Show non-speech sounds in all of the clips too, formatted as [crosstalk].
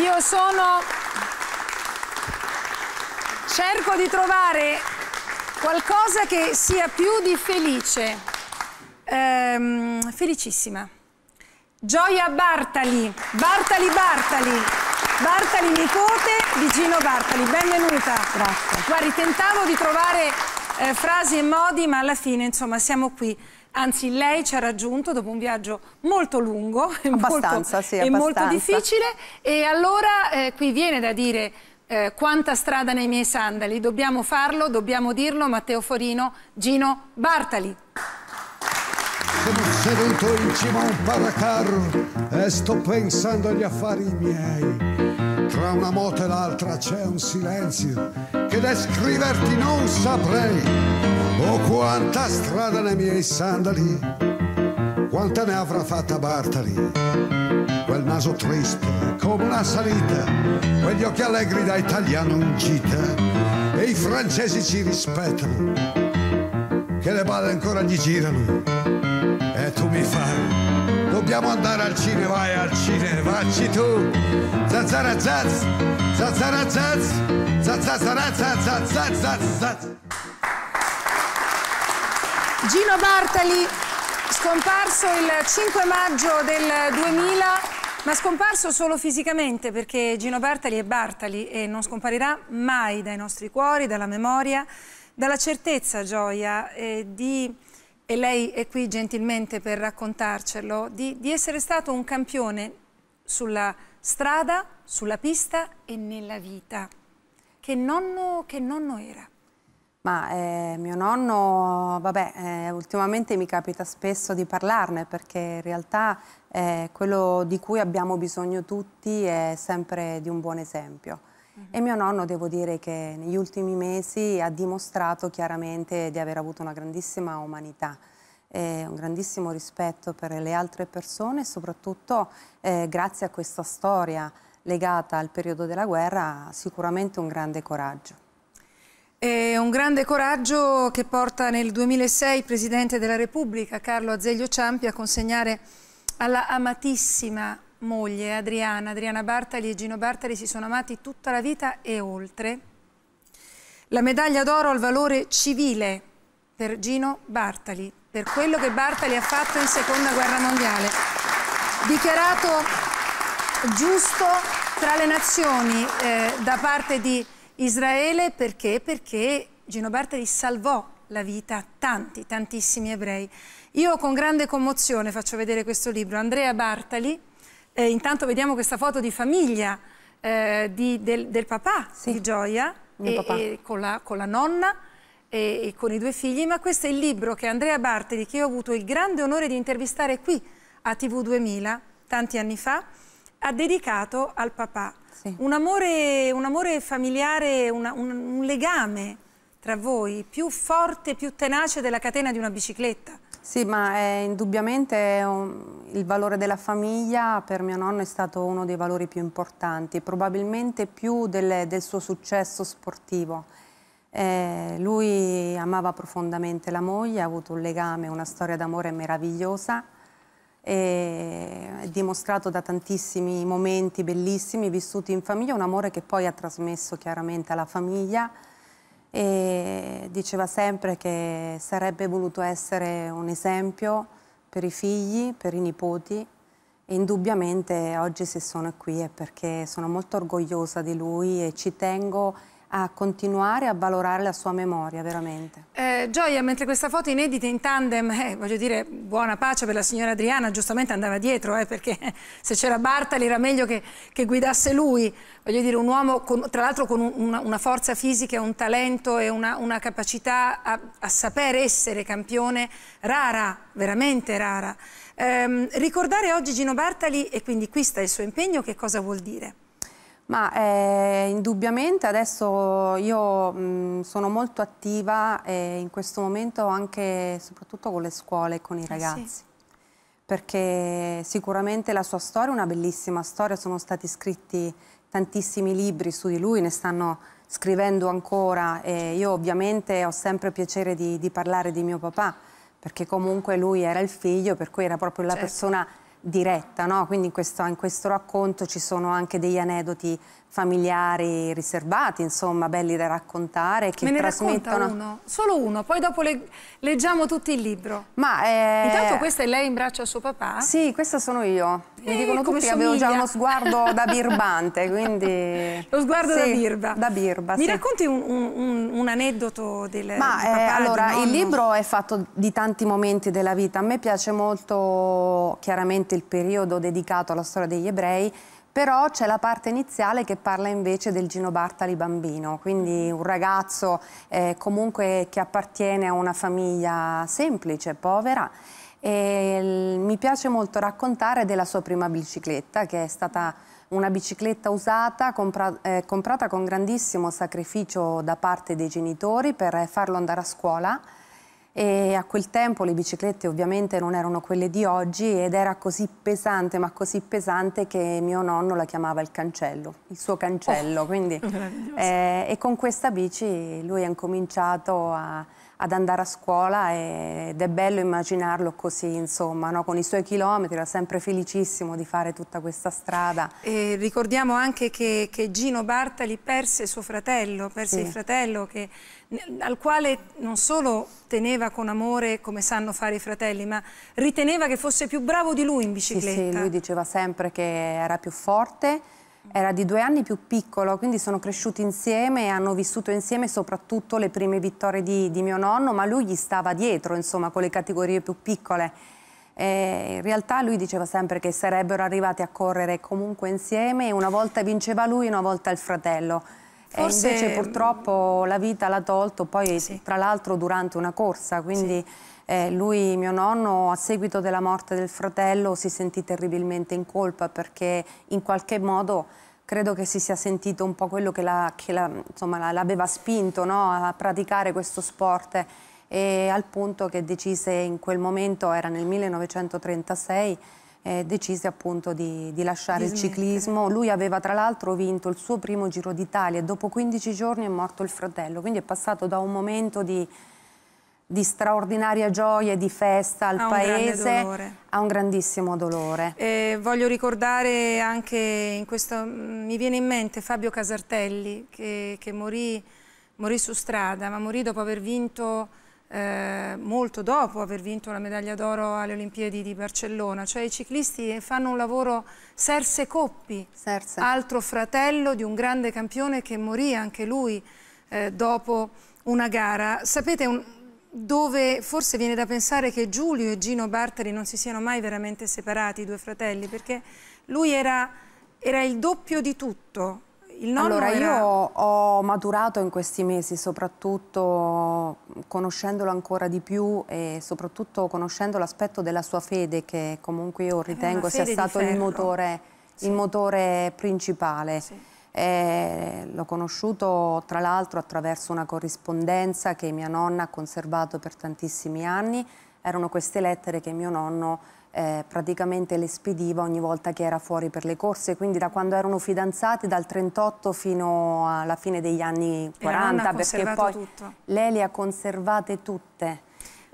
Io sono... Cerco di trovare qualcosa che sia più di felice. Ehm, felicissima. Gioia Bartali, Bartali Bartali, Bartali nipote di Gino Bartali, benvenuta. Grazie. Guardi, tentavo di trovare eh, frasi e modi, ma alla fine, insomma, siamo qui. Anzi, lei ci ha raggiunto dopo un viaggio molto lungo [laughs] abbastanza, molto, sì, e molto difficile. E allora eh, qui viene da dire eh, quanta strada nei miei sandali. Dobbiamo farlo, dobbiamo dirlo. Matteo Forino, Gino Bartali. Sono seduto in cima a un paracarro e sto pensando agli affari miei. Tra una moto e l'altra c'è un silenzio che descriverti non saprei Oh, quanta strada nei miei sandali, quanta ne avrà fatta Bartali. Quel naso triste come una salita, quegli occhi allegri da italiano in gita. E i francesi ci rispettano, che le balle ancora gli girano. E tu mi fai, dobbiamo andare al cinema, vai al cinema, vacci tu. Zazzara zazz, zazzara zazz, zazzara zazz, zazzara zazz. Gino Bartali, scomparso il 5 maggio del 2000 ma scomparso solo fisicamente perché Gino Bartali è Bartali e non scomparirà mai dai nostri cuori, dalla memoria, dalla certezza, Gioia, eh, di, e lei è qui gentilmente per raccontarcelo, di, di essere stato un campione sulla strada, sulla pista e nella vita. Che nonno, che nonno era? Ma eh, mio nonno, vabbè, eh, ultimamente mi capita spesso di parlarne perché in realtà eh, quello di cui abbiamo bisogno tutti è sempre di un buon esempio. Uh mm-hmm. -huh. E mio nonno devo dire che negli ultimi mesi ha dimostrato chiaramente di aver avuto una grandissima umanità eh, un grandissimo rispetto per le altre persone e soprattutto eh, grazie a questa storia legata al periodo della guerra sicuramente un grande coraggio. È un grande coraggio che porta nel 2006 il Presidente della Repubblica, Carlo Azeglio Ciampi, a consegnare alla amatissima moglie Adriana, Adriana Bartali e Gino Bartali si sono amati tutta la vita e oltre, la medaglia d'oro al valore civile per Gino Bartali, per quello che Bartali ha fatto in Seconda Guerra Mondiale. Dichiarato giusto tra le nazioni eh, da parte di Israele perché? Perché Gino Bartali salvò la vita a tanti, tantissimi ebrei. Io con grande commozione faccio vedere questo libro. Andrea Bartali, eh, intanto vediamo questa foto di famiglia eh, di, del, del, papà sì. di Gioia, e, papà. E con, la, con, la, nonna e, e, con i due figli, ma questo è il libro che Andrea Bartali, che io ho avuto il grande onore di intervistare qui a TV 2000 tanti anni fa, ha dedicato al papà sì. un, amore, un, amore, familiare, una, un, un legame tra voi più forte, più tenace della catena di una bicicletta. Sì, ma eh, è, indubbiamente um, il valore della famiglia per mio nonno è stato uno dei valori più importanti, probabilmente più del, del suo successo sportivo. Eh, lui amava profondamente la moglie, ha avuto un legame, una storia d'amore meravigliosa è dimostrato da tantissimi momenti bellissimi vissuti in famiglia, un amore che poi ha trasmesso chiaramente alla famiglia e diceva sempre che sarebbe voluto essere un esempio per i figli, per i nipoti e indubbiamente oggi se sono qui è perché sono molto orgogliosa di lui e ci tengo a continuare a valorare la sua memoria, veramente. Eh, Gioia, mentre questa foto inedita in tandem, eh, voglio dire, buona pace per la signora Adriana, giustamente andava dietro, eh, perché [laughs] se c'era Bartali era meglio che, che, guidasse lui. Voglio dire, un uomo, con, tra l'altro con una, una, forza fisica, un talento e una, una capacità a, a saper essere campione rara, veramente rara. Eh, ricordare oggi Gino Bartali, e quindi qui sta il suo impegno, che cosa vuol dire? Ma eh, indubbiamente adesso io mh, mm, sono molto attiva eh, in questo momento anche soprattutto con le scuole e con i ragazzi. Eh sì. Perché sicuramente la sua storia è una bellissima storia, sono stati scritti tantissimi libri su di lui, ne stanno scrivendo ancora e io ovviamente ho sempre piacere di, di parlare di mio papà perché comunque lui era il figlio, per cui era proprio la certo. persona diretta, no? quindi in questo, in questo, racconto ci sono anche degli aneddoti familiari riservati, insomma, belli da raccontare. Che Me ne trasmettono... uno, solo uno, poi dopo le... leggiamo tutto il libro. Ma eh... Intanto questa è lei in braccio a suo papà? Sì, questa sono io. Mi eh, dicono tutti somiglia. che avevo già uno sguardo da [laughs] birbante, quindi... Lo sguardo sì, da birba. Da birba, Mi sì. racconti un, un, un, aneddoto del Ma, eh, papà, eh, allora, il libro è fatto di tanti momenti della vita. A me piace molto, chiaramente, il periodo dedicato alla storia degli ebrei, però c'è la parte iniziale che parla invece del Gino Bartali bambino, quindi mm-hmm. un ragazzo eh, comunque che appartiene a una famiglia semplice, povera, e mi piace molto raccontare della sua prima bicicletta che è stata una bicicletta usata compra eh, comprata con grandissimo sacrificio da parte dei genitori per farlo andare a scuola e a quel tempo le biciclette ovviamente non erano quelle di oggi ed era così pesante, ma così pesante che mio nonno la chiamava il cancello, il suo cancello. Oh, quindi, eh, e con questa bici lui ha incominciato a ad andare a scuola e, ed è bello immaginarlo così, insomma, no? con i suoi chilometri, era sempre felicissimo di fare tutta questa strada. E ricordiamo anche che, che, Gino Bartali perse suo fratello, perse sì. il fratello che, al quale non solo teneva con amore come sanno fare i fratelli, ma riteneva che fosse più bravo di lui in bicicletta. Sì, sì lui diceva sempre che era più forte, era di due anni più piccolo, quindi sono cresciuti insieme e hanno vissuto insieme soprattutto le prime vittorie di, di mio nonno, ma lui gli stava dietro, insomma, con le categorie più piccole. E in realtà lui diceva sempre che sarebbero arrivati a correre comunque insieme, una volta vinceva lui, una volta il fratello. Forse... E invece purtroppo la vita l'ha tolto poi sì. tra l'altro durante una corsa, quindi... Sì eh, lui, mio nonno, a seguito della morte del fratello si sentì terribilmente in colpa perché in qualche modo credo che si sia sentito un po' quello che, l'aveva la, spinto no? a praticare questo sport e al punto che decise in quel momento, era nel 1936, eh, decise appunto di, di lasciare di il ciclismo. Lui aveva tra l'altro vinto il suo primo Giro d'Italia e dopo 15 giorni è morto il fratello, quindi è passato da un momento di di straordinaria gioia e di festa al ha paese, ha un grandissimo dolore. Eh, voglio ricordare anche in questo, mm, mi viene in mente Fabio Casartelli che, che morì, morì, su strada, ma morì dopo aver vinto, eh, molto dopo aver vinto la medaglia d'oro alle Olimpiadi di Barcellona, cioè i ciclisti fanno un lavoro Serse Coppi, Serse. altro fratello di un grande campione che morì anche lui eh, dopo una gara. Sapete, un, dove forse viene da pensare che Giulio e Gino Bartoli non si siano mai veramente separati, i due fratelli, perché lui era, era il doppio di tutto. allora, era... io ho maturato in questi mesi, soprattutto conoscendolo ancora di più e soprattutto conoscendo l'aspetto della sua fede, che comunque io ritengo sia stato il motore, sì. il motore, principale. Sì. Eh, l'ho conosciuto tra l'altro attraverso una corrispondenza che mia nonna ha conservato per tantissimi anni. Erano queste lettere che mio nonno eh, praticamente le spediva ogni volta che era fuori per le corse, quindi da quando erano fidanzati, dal 38 fino alla fine degli anni 40, perché poi tutto. lei le ha conservate tutte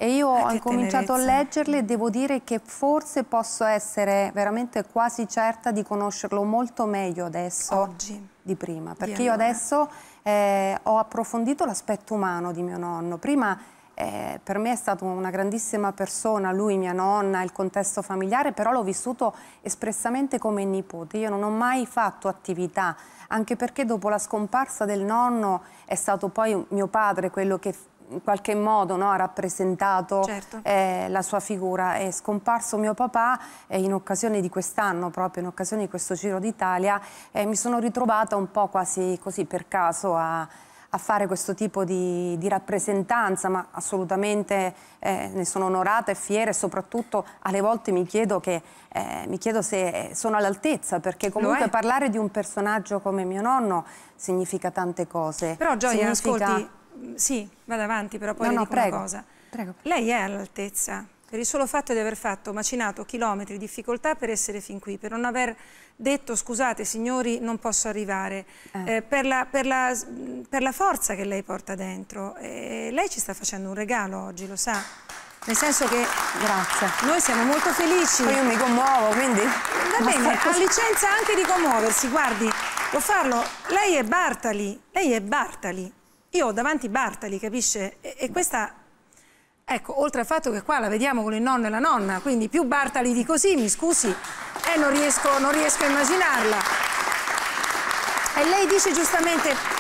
e io ho ah, incominciato a leggerle e devo dire che forse posso essere veramente quasi certa di conoscerlo molto meglio adesso Oggi. di prima, perché di io adesso eh, ho approfondito l'aspetto umano di mio nonno. Prima eh, per me è stato una grandissima persona, lui, mia nonna, il contesto familiare, però l'ho vissuto espressamente come nipote. Io non ho mai fatto attività, anche perché dopo la scomparsa del nonno è stato poi mio padre quello che in qualche modo no, ha rappresentato certo. eh, la sua figura. È scomparso mio papà eh, in occasione di quest'anno, proprio in occasione di questo Giro d'Italia, eh, mi sono ritrovata un po' quasi così per caso a, a fare questo tipo di, di rappresentanza, ma assolutamente eh, ne sono onorata e fiera e soprattutto alle volte mi chiedo, che, eh, mi chiedo se sono all'altezza, perché comunque parlare di un personaggio come mio nonno significa tante cose. Però Gioia, significa... ascolti, sì, vado avanti, però poi no, no, prego, cosa. Prego. Lei è all'altezza per il solo fatto di aver fatto macinato chilometri di difficoltà per essere fin qui, per non aver detto scusate signori non posso arrivare, eh. Eh, per, la, per, la, per, la, forza che lei porta dentro. E eh, lei ci sta facendo un regalo oggi, lo sa. Nel senso che Grazie. noi siamo molto felici. Poi io mi commuovo, quindi... Va bene, ha licenza anche di commuoversi, guardi, può farlo. Lei è Bartali, lei è Bartali, io ho davanti Bartali, capisce? E, e, questa... Ecco, oltre al fatto che qua la vediamo con il nonno e la nonna, quindi più Bartali di così, mi scusi, eh, non, riesco, non riesco a immaginarla. E lei dice giustamente,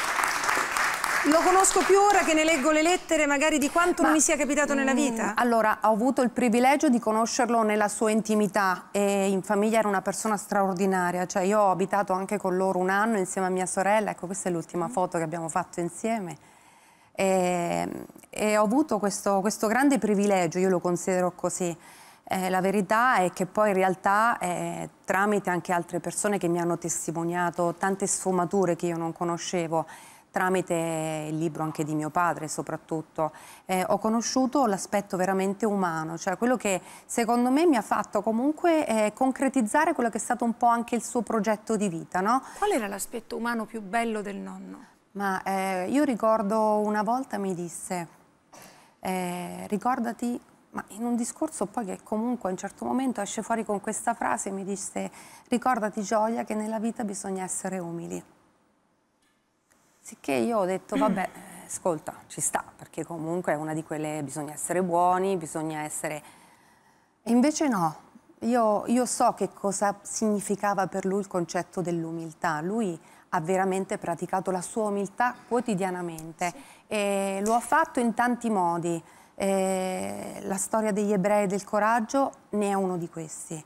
lo conosco più ora che ne leggo le lettere magari di quanto Ma, non mi sia capitato nella mm, vita? Allora, ho avuto il privilegio di conoscerlo nella sua intimità e in famiglia era una persona straordinaria, cioè io ho abitato anche con loro un anno insieme a mia sorella, ecco questa è l'ultima mm. foto che abbiamo fatto insieme e, ehm, e ho avuto questo, questo, grande privilegio, io lo considero così. Eh, la verità è che poi in realtà eh, tramite anche altre persone che mi hanno testimoniato tante sfumature che io non conoscevo tramite il libro anche di mio padre soprattutto, eh, ho conosciuto l'aspetto veramente umano, cioè quello che secondo me mi ha fatto comunque eh, concretizzare quello che è stato un po' anche il suo progetto di vita. No? Qual era l'aspetto umano più bello del nonno? Ma eh, io ricordo una volta mi disse, eh, ricordati, ma in un discorso poi che comunque a un certo momento esce fuori con questa frase, mi disse, ricordati Gioia che nella vita bisogna essere umili. Sicché io ho detto, vabbè, ascolta, ci sta, perché comunque è una di quelle, bisogna essere buoni, bisogna essere... E invece no, io, io so che cosa significava per lui il concetto dell'umiltà. Lui ha veramente praticato la sua umiltà quotidianamente sì. e lo ha fatto in tanti modi. E eh, la storia degli ebrei del coraggio ne è uno di questi.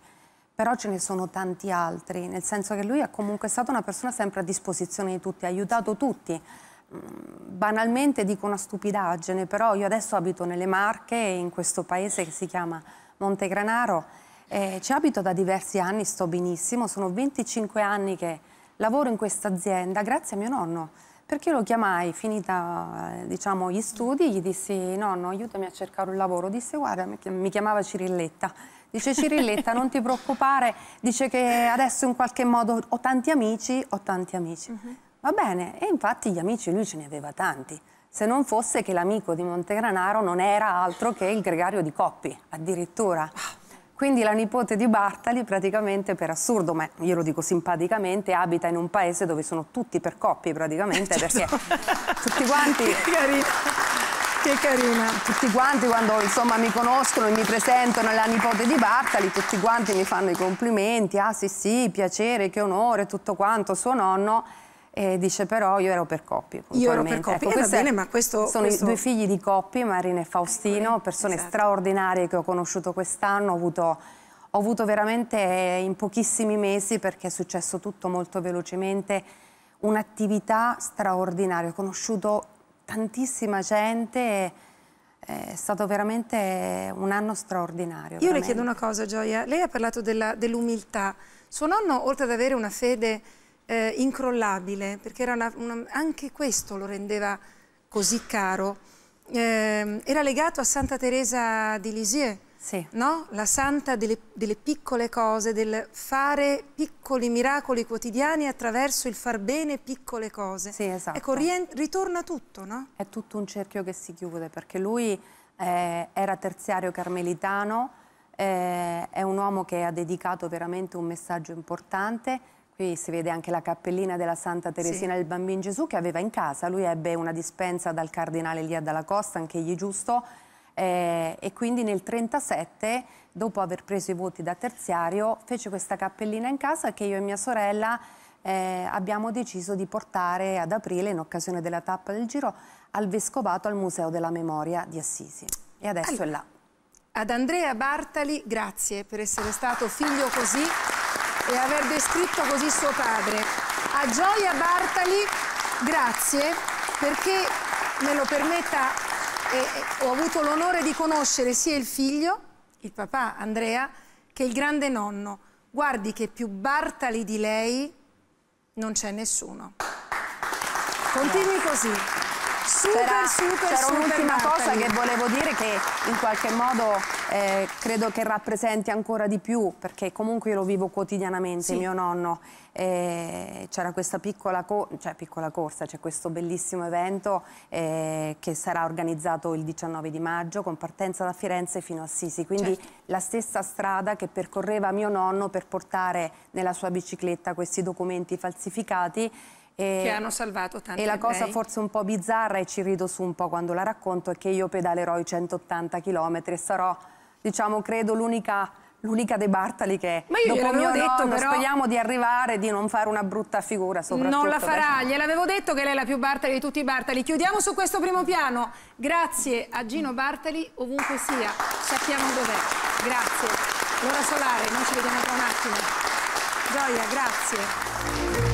Però ce ne sono tanti altri, nel senso che lui è comunque stata una persona sempre a disposizione di tutti, ha aiutato tutti. Mm, banalmente dico una stupidaggine, però io adesso abito nelle Marche, in questo paese che si chiama Montegranaro, eh, ci abito da diversi anni, sto benissimo, sono 25 anni che lavoro in questa azienda, grazie a mio nonno perché lo chiamai, finita diciamo, gli studi, gli dissi nonno aiutami a cercare un lavoro, disse guarda mi chiamava Cirilletta, Dice Cirilletta, non ti preoccupare, dice che adesso in qualche modo ho tanti amici, ho tanti amici. Uh mm-hmm. -huh. Va bene, e infatti gli amici lui ce ne aveva tanti, se non fosse che l'amico di Montegranaro non era altro che il gregario di Coppi, addirittura. Quindi la nipote di Bartali praticamente, per assurdo, ma glielo dico simpaticamente, abita in un paese dove sono tutti per coppie praticamente, eh, certo. perché tutti quanti... Carina. Che carina. Tutti quanti quando insomma, mi conoscono e mi presentano la nipote di Bartali, tutti quanti mi fanno i complimenti, ah sì sì, piacere, che onore, tutto quanto, suo nonno. E eh, dice però io ero per coppie. Io ero per coppie, ecco, eh, bene, ma questo... Sono questo... i due figli di coppie, Marina e Faustino, ecco, persone esatto. straordinarie che ho conosciuto quest'anno, ho avuto ho avuto veramente eh, in pochissimi mesi, perché è successo tutto molto velocemente, un'attività straordinaria. Ho conosciuto tantissima gente è stato veramente un anno straordinario. Io veramente. le chiedo una cosa, Gioia. Lei ha parlato dell'umiltà. Dell Suo nonno, oltre ad avere una fede eh, incrollabile, perché una, una, anche questo lo rendeva così caro, eh, era legato a Santa Teresa di Lisieux, sì. No? La santa delle, delle, piccole cose, del fare piccoli miracoli quotidiani attraverso il far bene piccole cose. Sì, esatto. Ecco, ritorna tutto, no? È tutto un cerchio che si chiude, perché lui eh, era terziario carmelitano, eh, è un uomo che ha dedicato veramente un messaggio importante. Qui si vede anche la cappellina della Santa Teresina sì. del Bambino Gesù che aveva in casa. Lui ebbe una dispensa dal cardinale Lia Dalla Costa, anch'egli giusto, eh, e quindi nel 1937, dopo aver preso i voti da terziario, fece questa cappellina in casa che io e mia sorella eh, abbiamo deciso di portare ad aprile, in occasione della tappa del Giro, al Vescovato, al Museo della Memoria di Assisi. E adesso allora, è là. Ad Andrea Bartali, grazie per essere stato figlio così e aver descritto così suo padre. A Gioia Bartali, grazie perché me lo permetta e ho avuto l'onore di conoscere sia il figlio, il papà Andrea, che il grande nonno. Guardi che più Bartali di lei non c'è nessuno. Continui così. Super, super, super. C'era un'ultima cosa che volevo dire che in qualche modo eh, credo che rappresenti ancora di più, perché comunque io lo vivo quotidianamente, sì. mio nonno. Eh, c'era questa piccola, co cioè, piccola corsa, c'è cioè questo bellissimo evento eh, che sarà organizzato il 19 di maggio con partenza da Firenze fino a Sisi, quindi certo. la stessa strada che percorreva mio nonno per portare nella sua bicicletta questi documenti falsificati e, che hanno salvato tanti E la cosa lei. forse un po' bizzarra, e ci rido su un po' quando la racconto, è che io pedalerò i 180 km e sarò diciamo, credo l'unica l'unica dei Bartali che Ma io dopo mi ho detto no, però... speriamo di arrivare di non fare una brutta figura soprattutto. Non la farà, perché... gliel'avevo detto che lei è la più Bartali di tutti i Bartali. Chiudiamo su questo primo piano. Grazie a Gino Bartali ovunque sia, sappiamo dov'è. Grazie. L'ora solare, noi ci vediamo tra un attimo. Gioia, grazie.